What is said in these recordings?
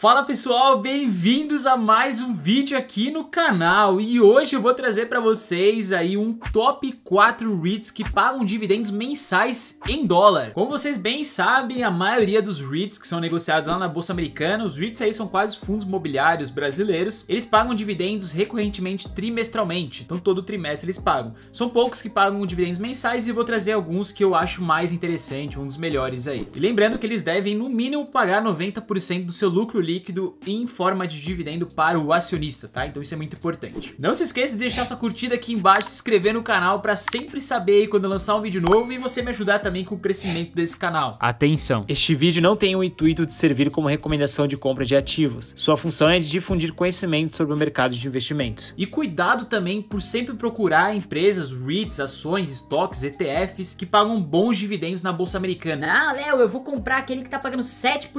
Fala pessoal, bem-vindos a mais um vídeo aqui no canal e hoje eu vou trazer para vocês aí um top 4 REITs que pagam dividendos mensais em dólar. Como vocês bem sabem, a maioria dos REITs que são negociados lá na bolsa americana, os REITs aí são quase fundos imobiliários brasileiros, eles pagam dividendos recorrentemente trimestralmente, então todo trimestre eles pagam. São poucos que pagam dividendos mensais e eu vou trazer alguns que eu acho mais interessante, um dos melhores aí. E lembrando que eles devem no mínimo pagar 90% do seu lucro líquido em forma de dividendo para o acionista, tá? Então isso é muito importante. Não se esqueça de deixar sua curtida aqui embaixo, se inscrever no canal para sempre saber quando lançar um vídeo novo e você me ajudar também com o crescimento desse canal. Atenção, este vídeo não tem o intuito de servir como recomendação de compra de ativos. Sua função é de difundir conhecimento sobre o mercado de investimentos. E cuidado também por sempre procurar empresas, REITs, ações, estoques, ETFs que pagam bons dividendos na bolsa americana. Ah, Léo, eu vou comprar aquele que tá pagando 7%,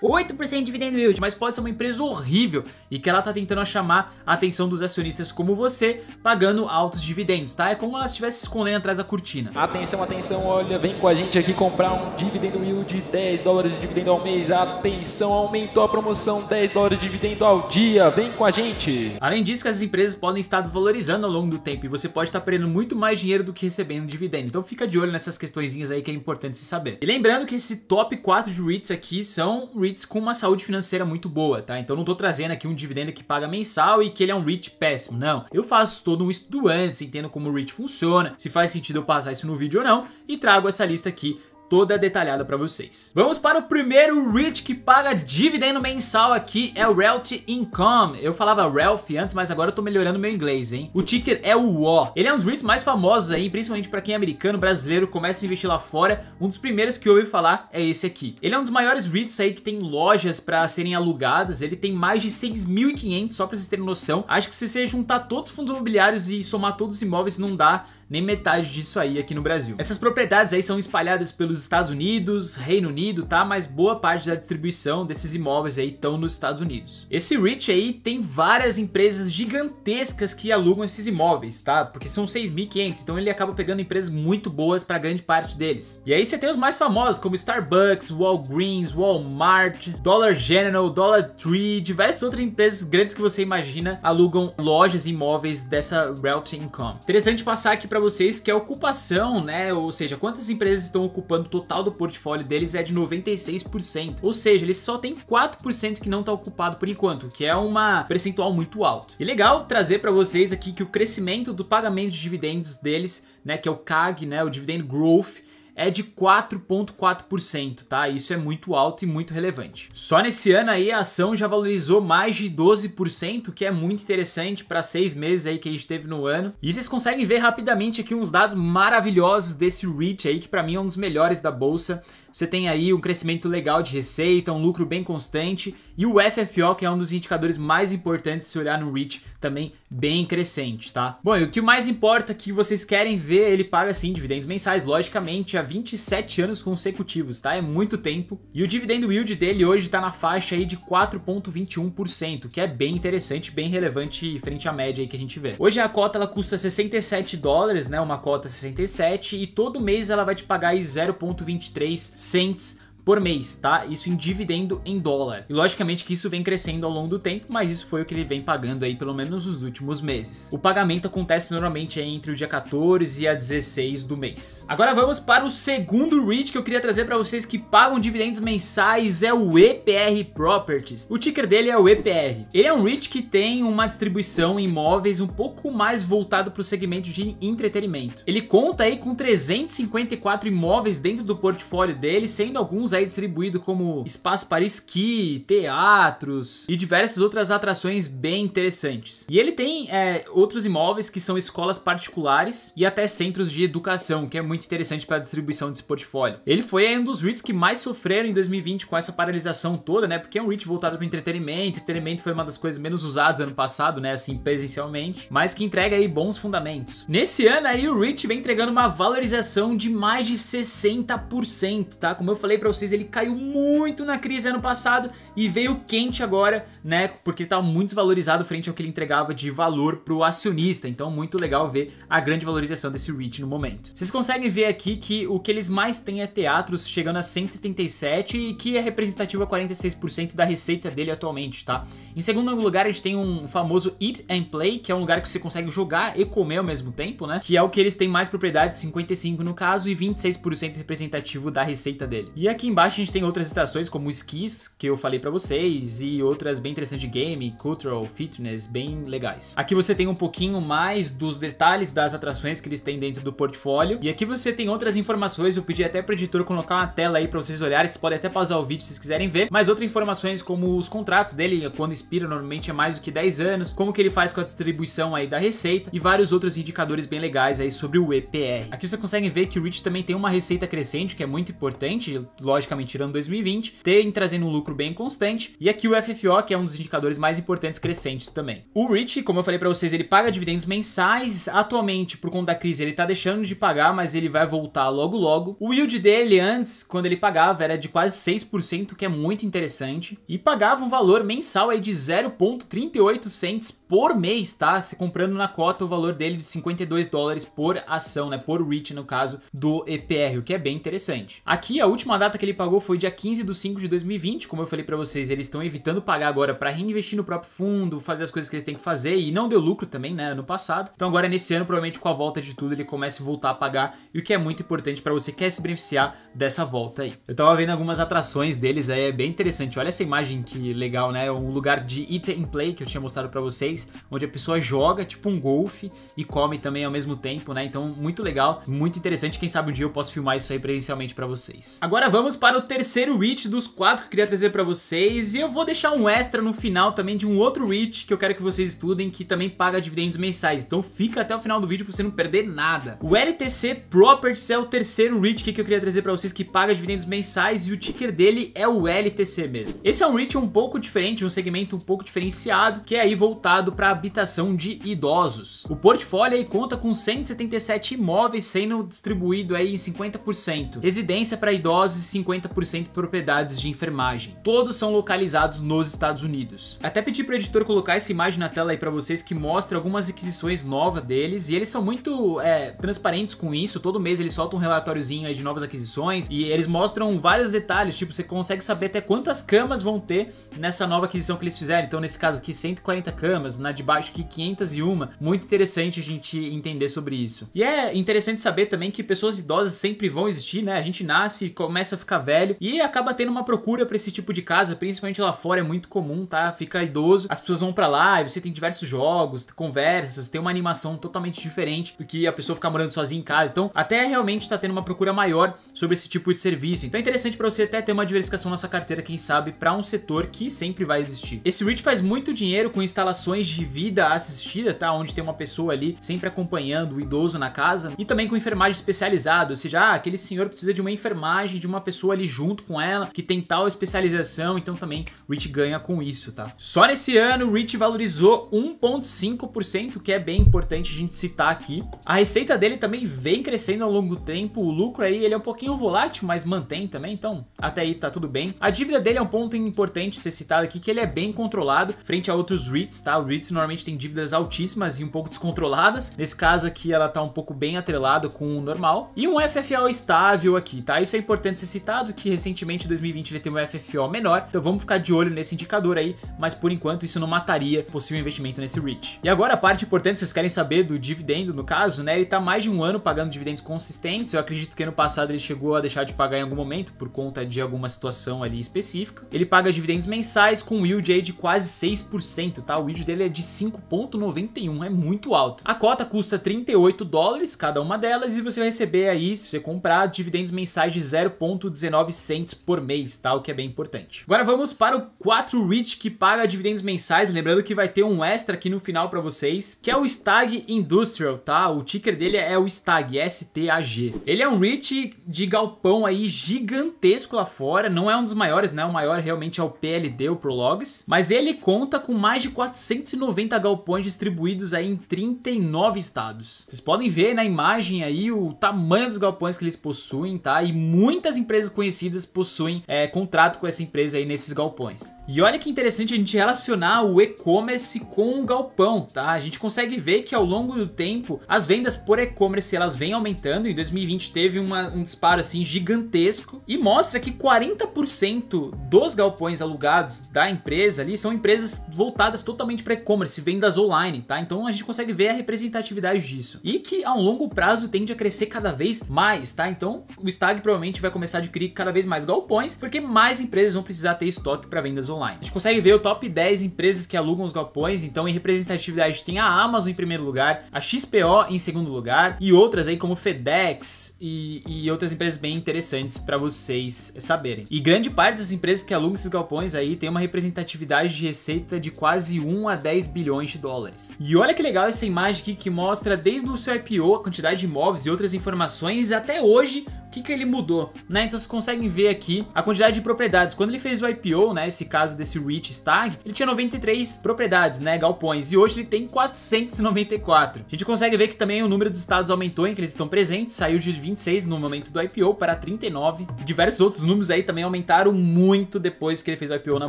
8% de dividendo yield grande, mas pode ser uma empresa horrível e que ela está tentando chamar a atenção dos acionistas como você, pagando altos dividendos, tá? É como ela estivesse escondendo atrás da cortina. Atenção, atenção, olha, vem com a gente aqui comprar um dividendo yield de 10 dólares de dividendo ao mês. Atenção, aumentou a promoção 10 dólares de dividendo ao dia. Vem com a gente. Além disso, que as empresas podem estar desvalorizando ao longo do tempo e você pode estar perdendo muito mais dinheiro do que recebendo dividendo. Então fica de olho nessas questõezinhas aí que é importante se saber. E lembrando que esse top 4 de REITs aqui são REITs com uma saúde financeira muito boa, tá? Então não tô trazendo aqui um dividendo que paga mensal e que ele é um REIT péssimo, não. Eu faço todo um estudo antes, entendo como o REIT funciona, se faz sentido eu passar isso no vídeo ou não e trago essa lista aqui toda detalhada para vocês. Vamos para o primeiro REIT que paga dividendo mensal aqui, é o Realty Income. Eu falava Ralph antes, mas agora eu tô melhorando meu inglês, hein? O ticker é o WO. Ele é um dos REITs mais famosos aí, principalmente para quem é americano, brasileiro, começa a investir lá fora. Um dos primeiros que eu ouvi falar é esse aqui. Ele é um dos maiores REITs aí que tem lojas para serem alugadas. Ele tem mais de 6.500, só para vocês terem noção. Acho que se você juntar todos os fundos imobiliários e somar todos os imóveis, não dá nem metade disso aí aqui no Brasil. Essas propriedades aí são espalhadas pelos Estados Unidos, Reino Unido, tá? Mas boa parte da distribuição desses imóveis aí estão nos Estados Unidos. Esse Rich aí tem várias empresas gigantescas que alugam esses imóveis, tá? Porque são 6.500, então ele acaba pegando empresas muito boas para grande parte deles. E aí você tem os mais famosos, como Starbucks, Walgreens, Walmart, Dollar General, Dollar Tree, diversas outras empresas grandes que você imagina alugam lojas e imóveis dessa Realty Income. Interessante passar aqui pra para vocês que a é ocupação, né, ou seja, quantas empresas estão ocupando o total do portfólio deles é de 96%. Ou seja, eles só tem 4% que não está ocupado por enquanto, que é uma percentual muito alto. E legal trazer para vocês aqui que o crescimento do pagamento de dividendos deles, né, que é o CAG, né, o Dividend Growth, é de 4,4%, tá? Isso é muito alto e muito relevante. Só nesse ano aí a ação já valorizou mais de 12%, que é muito interessante para seis meses aí que a gente teve no ano. E vocês conseguem ver rapidamente aqui uns dados maravilhosos desse REIT aí, que para mim é um dos melhores da bolsa você tem aí um crescimento legal de receita, um lucro bem constante e o FFO, que é um dos indicadores mais importantes se olhar no REIT também bem crescente, tá? Bom, e o que mais importa é que vocês querem ver, ele paga sim dividendos mensais, logicamente, há 27 anos consecutivos, tá? É muito tempo. E o dividendo yield dele hoje tá na faixa aí de 4.21%, que é bem interessante, bem relevante frente à média aí que a gente vê. Hoje a cota ela custa 67 dólares, né? Uma cota 67 e todo mês ela vai te pagar aí 0.23 Saints por mês, tá? Isso em dividendo em dólar. E logicamente que isso vem crescendo ao longo do tempo, mas isso foi o que ele vem pagando aí pelo menos nos últimos meses. O pagamento acontece normalmente entre o dia 14 e a 16 do mês. Agora vamos para o segundo REIT que eu queria trazer para vocês que pagam dividendos mensais, é o EPR Properties. O ticker dele é o EPR. Ele é um REIT que tem uma distribuição em imóveis um pouco mais voltado para o segmento de entretenimento. Ele conta aí com 354 imóveis dentro do portfólio dele, sendo alguns aí distribuído como espaço para esqui, teatros e diversas outras atrações bem interessantes. E ele tem é, outros imóveis que são escolas particulares e até centros de educação, que é muito interessante para a distribuição desse portfólio. Ele foi aí, é, um dos REITs que mais sofreram em 2020 com essa paralisação toda, né? Porque é um REIT voltado para entretenimento, entretenimento foi uma das coisas menos usadas ano passado, né? Assim, presencialmente, mas que entrega aí bons fundamentos. Nesse ano aí o REIT vem entregando uma valorização de mais de 60%, tá? Como eu falei para vocês vocês, ele caiu muito na crise ano passado e veio quente agora, né? Porque ele estava muito desvalorizado frente ao que ele entregava de valor para o acionista. Então, muito legal ver a grande valorização desse REIT no momento. Vocês conseguem ver aqui que o que eles mais têm é teatros chegando a 177 e que é representativo a 46% da receita dele atualmente, tá? Em segundo lugar, a gente tem um famoso Eat and Play, que é um lugar que você consegue jogar e comer ao mesmo tempo, né? Que é o que eles têm mais propriedades, 55 no caso, e 26% representativo da receita dele. E aqui embaixo a gente tem outras estações como skis, que eu falei para vocês, e outras bem interessantes de game, cultural, fitness, bem legais. Aqui você tem um pouquinho mais dos detalhes das atrações que eles têm dentro do portfólio. E aqui você tem outras informações, eu pedi até pro editor colocar uma tela aí para vocês olharem, vocês podem até pausar o vídeo se vocês quiserem ver. Mas outras informações como os contratos dele, quando expira normalmente é mais do que 10 anos, como que ele faz com a distribuição aí da receita e vários outros indicadores bem legais aí sobre o EPR. Aqui você consegue ver que o Rich também tem uma receita crescente, que é muito importante, lógico logicamente tirando 2020, tem trazendo um lucro bem constante, e aqui o FFO, que é um dos indicadores mais importantes crescentes também. O REIT, como eu falei para vocês, ele paga dividendos mensais, atualmente por conta da crise ele tá deixando de pagar, mas ele vai voltar logo logo. O yield dele antes, quando ele pagava, era de quase 6%, que é muito interessante, e pagava um valor mensal aí de 0.38 cents por mês, tá? Se comprando na cota o valor dele de 52 dólares por ação, né? Por REIT no caso do EPR, o que é bem interessante. Aqui a última data que ele pagou foi dia 15 de 5 de 2020. Como eu falei para vocês, eles estão evitando pagar agora para reinvestir no próprio fundo, fazer as coisas que eles têm que fazer e não deu lucro também, né, no passado. Então agora nesse ano, provavelmente com a volta de tudo, ele começa a voltar a pagar, e o que é muito importante para você quer se beneficiar dessa volta aí. Eu tava vendo algumas atrações deles aí, é bem interessante. Olha essa imagem que legal, né? Um lugar de eat and play que eu tinha mostrado para vocês, onde a pessoa joga tipo um golfe e come também ao mesmo tempo, né? Então muito legal, muito interessante. Quem sabe um dia eu posso filmar isso aí presencialmente para vocês. Agora vamos vamos para o terceiro reach dos quatro que eu queria trazer para vocês e eu vou deixar um extra no final também de um outro reach que eu quero que vocês estudem que também paga dividendos mensais, então fica até o final do vídeo para você não perder nada. O LTC Properties é o terceiro reach que eu queria trazer para vocês que paga dividendos mensais e o ticker dele é o LTC mesmo. Esse é um reach um pouco diferente, um segmento um pouco diferenciado que é aí voltado para habitação de idosos. O portfólio aí conta com 177 imóveis sendo distribuído aí em 50%, residência para idosos e 50% propriedades de enfermagem. Todos são localizados nos Estados Unidos. Até pedi para o editor colocar essa imagem na tela aí para vocês que mostra algumas aquisições novas deles e eles são muito é, transparentes com isso. Todo mês eles soltam um relatóriozinho aí de novas aquisições e eles mostram vários detalhes, tipo você consegue saber até quantas camas vão ter nessa nova aquisição que eles fizeram. Então nesse caso aqui 140 camas, na de baixo aqui 501. Muito interessante a gente entender sobre isso. E é interessante saber também que pessoas idosas sempre vão existir, né? A gente nasce e começa a ficar fica tá velho e acaba tendo uma procura para esse tipo de casa, principalmente lá fora é muito comum, tá? Fica idoso, as pessoas vão para lá e você tem diversos jogos, conversas, tem uma animação totalmente diferente do que a pessoa ficar morando sozinha em casa. Então, até realmente tá tendo uma procura maior sobre esse tipo de serviço. Então é interessante para você até ter uma diversificação na sua carteira, quem sabe, para um setor que sempre vai existir. Esse REIT faz muito dinheiro com instalações de vida assistida, tá? Onde tem uma pessoa ali sempre acompanhando o idoso na casa e também com enfermagem especializada, ou seja, ah, aquele senhor precisa de uma enfermagem de uma pessoa pessoa ali junto com ela que tem tal especialização, então também Rich ganha com isso, tá? Só nesse ano, Rich valorizou 1,5%, que é bem importante a gente citar aqui. A receita dele também vem crescendo ao longo do tempo, o lucro aí ele é um pouquinho volátil, mas mantém também, então até aí tá tudo bem. A dívida dele é um ponto importante ser citado aqui, que ele é bem controlado frente a outros REITs, tá? O REITs normalmente tem dívidas altíssimas e um pouco descontroladas. Nesse caso aqui, ela tá um pouco bem atrelada com o normal. E um FFO estável aqui, tá? Isso é importante ser citado que recentemente em 2020 ele tem um FFO menor, então vamos ficar de olho nesse indicador aí, mas por enquanto isso não mataria possível investimento nesse REIT. E agora a parte importante, vocês querem saber do dividendo no caso, né? Ele está mais de um ano pagando dividendos consistentes, eu acredito que ano passado ele chegou a deixar de pagar em algum momento por conta de alguma situação ali específica. Ele paga dividendos mensais com um yield aí de quase 6%, tá? O yield dele é de 5.91, é muito alto. A cota custa 38 dólares cada uma delas e você vai receber aí, se você comprar, dividendos mensais de 0.16 19 cents por mês, tá? O que é bem importante. Agora vamos para o 4 Rich que paga dividendos mensais, lembrando que vai ter um extra aqui no final para vocês, que é o Stag Industrial, tá? O ticker dele é o Stag, S-T-A-G. Ele é um Rich de galpão aí gigantesco lá fora, não é um dos maiores, né? O maior realmente é o PLD, o Prologs, mas ele conta com mais de 490 galpões distribuídos aí em 39 estados. Vocês podem ver na imagem aí o tamanho dos galpões que eles possuem, tá? E muitas empresas conhecidas possuem é, contrato com essa empresa aí nesses galpões. E olha que interessante a gente relacionar o e-commerce com o galpão, tá? A gente consegue ver que ao longo do tempo as vendas por e-commerce elas vêm aumentando. Em 2020 teve uma, um disparo assim gigantesco e mostra que 40% dos galpões alugados da empresa ali são empresas voltadas totalmente para e-commerce, vendas online, tá? Então a gente consegue ver a representatividade disso e que a um longo prazo tende a crescer cada vez mais, tá? Então o Stag provavelmente vai começar a adquirir cada vez mais galpões, porque mais empresas vão precisar ter estoque para vendas online. A gente consegue ver o top 10 empresas que alugam os galpões, então em representatividade tem a Amazon em primeiro lugar, a XPO em segundo lugar e outras aí como FedEx e, e outras empresas bem interessantes para vocês saberem. E grande parte das empresas que alugam esses galpões aí tem uma representatividade de receita de quase 1 a 10 bilhões de dólares. E olha que legal essa imagem aqui que mostra desde o seu IPO, a quantidade de imóveis e outras informações até hoje o que, que ele mudou, né? Então vocês conseguem ver aqui a quantidade de propriedades. Quando ele fez o IPO, né, esse caso desse Rich Stag, ele tinha 93 propriedades, né, galpões, e hoje ele tem 494. A gente consegue ver que também o número de estados aumentou em que eles estão presentes, saiu de 26 no momento do IPO para 39. Diversos outros números aí também aumentaram muito depois que ele fez o IPO na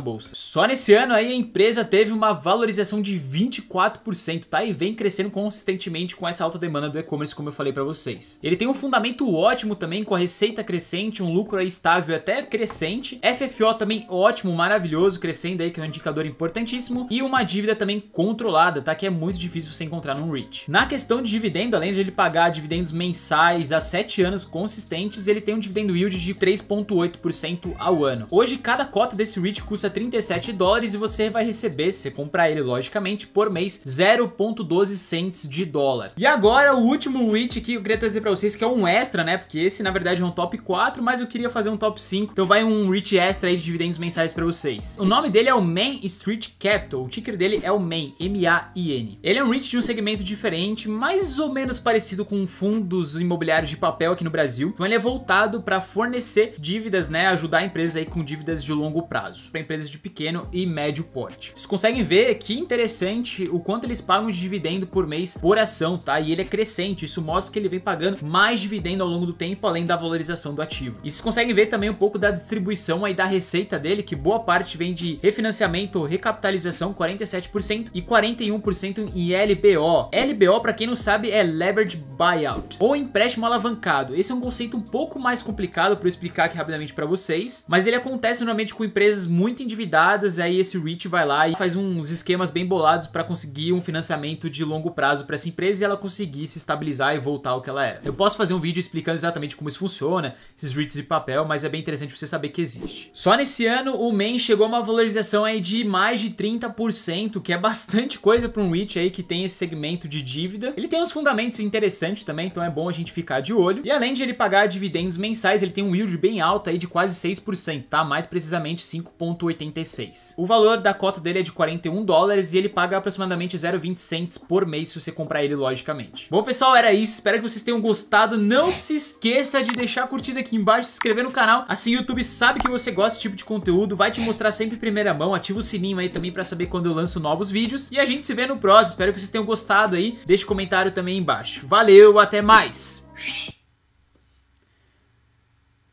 bolsa. Só nesse ano aí a empresa teve uma valorização de 24%, tá? E vem crescendo consistentemente com essa alta demanda do e-commerce, como eu falei para vocês. Ele tem um fundamento ótimo também com a receita crescente, um lucro estável até crescente. FFO também ótimo, maravilhoso, crescendo aí, que é um indicador importantíssimo. E uma dívida também controlada, tá? Que é muito difícil você encontrar num REIT. Na questão de dividendo, além de ele pagar dividendos mensais há 7 anos consistentes, ele tem um dividendo yield de 3,8% ao ano. Hoje, cada cota desse REIT custa 37 dólares e você vai receber, se você comprar ele, logicamente, por mês, 0,12 cents de dólar. E agora, o último REIT que eu queria trazer para vocês, que é um extra, né? Porque esse, na verdade, verdade é um top 4, mas eu queria fazer um top 5. Então vai um reach extra aí de dividendos mensais para vocês. O nome dele é o Main Street Capital. O ticker dele é o Main, M-A-I-N. Ele é um reach de um segmento diferente, mais ou menos parecido com fundos imobiliários de papel aqui no Brasil. Então ele é voltado para fornecer dívidas, né, ajudar empresas aí com dívidas de longo prazo, para empresas de pequeno e médio porte. Vocês conseguem ver que interessante o quanto eles pagam de dividendo por mês por ação, tá? E ele é crescente, isso mostra que ele vem pagando mais dividendo ao longo do tempo, além da valorização do ativo. E vocês conseguem ver também um pouco da distribuição aí da receita dele, que boa parte vem de refinanciamento, recapitalização, 47% e 41% em LBO. LBO, para quem não sabe, é leverage buyout ou empréstimo alavancado. Esse é um conceito um pouco mais complicado para explicar aqui rapidamente para vocês, mas ele acontece normalmente com empresas muito endividadas, aí esse REIT vai lá e faz uns esquemas bem bolados para conseguir um financiamento de longo prazo para essa empresa e ela conseguir se estabilizar e voltar ao que ela era. Eu posso fazer um vídeo explicando exatamente como isso funciona, esses REITs de papel, mas é bem interessante você saber que existe. Só nesse ano o MEN chegou a uma valorização aí de mais de 30%, que é bastante coisa para um REIT aí que tem esse segmento de dívida. Ele tem uns fundamentos interessantes também, então é bom a gente ficar de olho. E além de ele pagar dividendos mensais, ele tem um yield bem alto aí de quase 6%, tá? Mais precisamente 5.86. O valor da cota dele é de 41 dólares e ele paga aproximadamente 0,20 cents por mês se você comprar ele logicamente. Bom pessoal, era isso. Espero que vocês tenham gostado. Não se esqueça de de deixar a curtida aqui embaixo, se inscrever no canal. Assim o YouTube sabe que você gosta desse tipo de conteúdo, vai te mostrar sempre em primeira mão. Ativa o sininho aí também pra saber quando eu lanço novos vídeos. E a gente se vê no próximo. Espero que vocês tenham gostado aí. Deixe um comentário também embaixo. Valeu, até mais!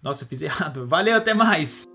Nossa, eu fiz errado. Valeu, até mais!